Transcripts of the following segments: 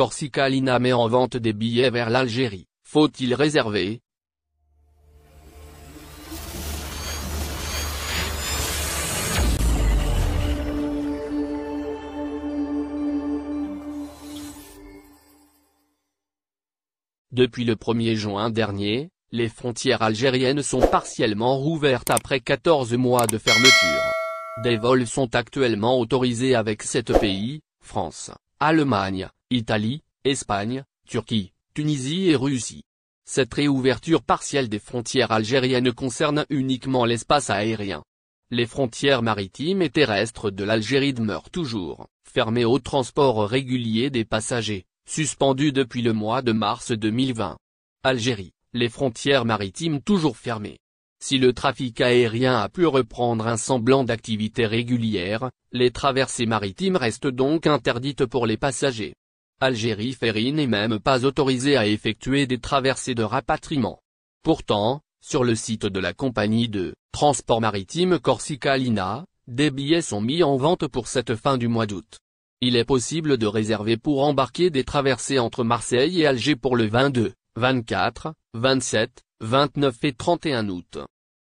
Corsica Lina met en vente des billets vers l'Algérie, faut-il réserver Depuis le 1er juin dernier, les frontières algériennes sont partiellement rouvertes après 14 mois de fermeture. Des vols sont actuellement autorisés avec 7 pays, France, Allemagne, Italie, Espagne, Turquie, Tunisie et Russie. Cette réouverture partielle des frontières algériennes concerne uniquement l'espace aérien. Les frontières maritimes et terrestres de l'Algérie demeurent toujours fermées au transport régulier des passagers, suspendues depuis le mois de mars 2020. Algérie, les frontières maritimes toujours fermées. Si le trafic aérien a pu reprendre un semblant d'activité régulière, les traversées maritimes restent donc interdites pour les passagers. Algérie Ferry n'est même pas autorisée à effectuer des traversées de rapatriement. Pourtant, sur le site de la compagnie de transport maritime Corsica Lina, des billets sont mis en vente pour cette fin du mois d'août. Il est possible de réserver pour embarquer des traversées entre Marseille et Alger pour le 22, 24, 27, 29 et 31 août.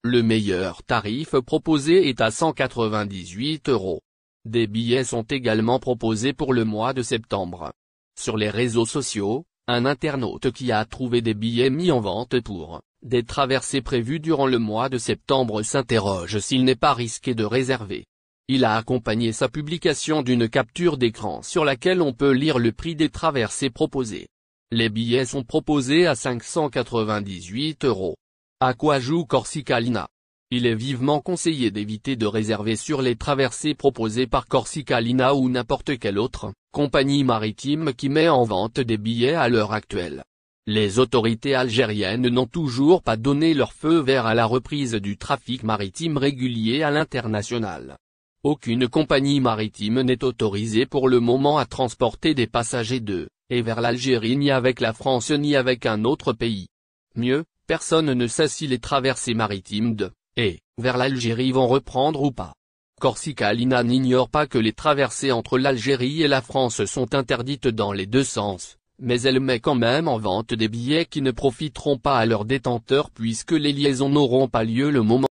Le meilleur tarif proposé est à 198 euros. Des billets sont également proposés pour le mois de septembre. Sur les réseaux sociaux, un internaute qui a trouvé des billets mis en vente pour des traversées prévues durant le mois de septembre s'interroge s'il n'est pas risqué de réserver. Il a accompagné sa publication d'une capture d'écran sur laquelle on peut lire le prix des traversées proposées. Les billets sont proposés à 598 euros. À quoi joue Corsica Lina il est vivement conseillé d'éviter de réserver sur les traversées proposées par Corsica Lina ou n'importe quelle autre compagnie maritime qui met en vente des billets à l'heure actuelle. Les autorités algériennes n'ont toujours pas donné leur feu vert à la reprise du trafic maritime régulier à l'international. Aucune compagnie maritime n'est autorisée pour le moment à transporter des passagers de, et vers l'Algérie ni avec la France ni avec un autre pays. Mieux, personne ne sait si les traversées maritimes de et, vers l'Algérie vont reprendre ou pas. Corsica Lina n'ignore pas que les traversées entre l'Algérie et la France sont interdites dans les deux sens, mais elle met quand même en vente des billets qui ne profiteront pas à leurs détenteurs puisque les liaisons n'auront pas lieu le moment.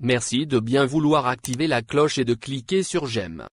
Merci de bien vouloir activer la cloche et de cliquer sur j'aime.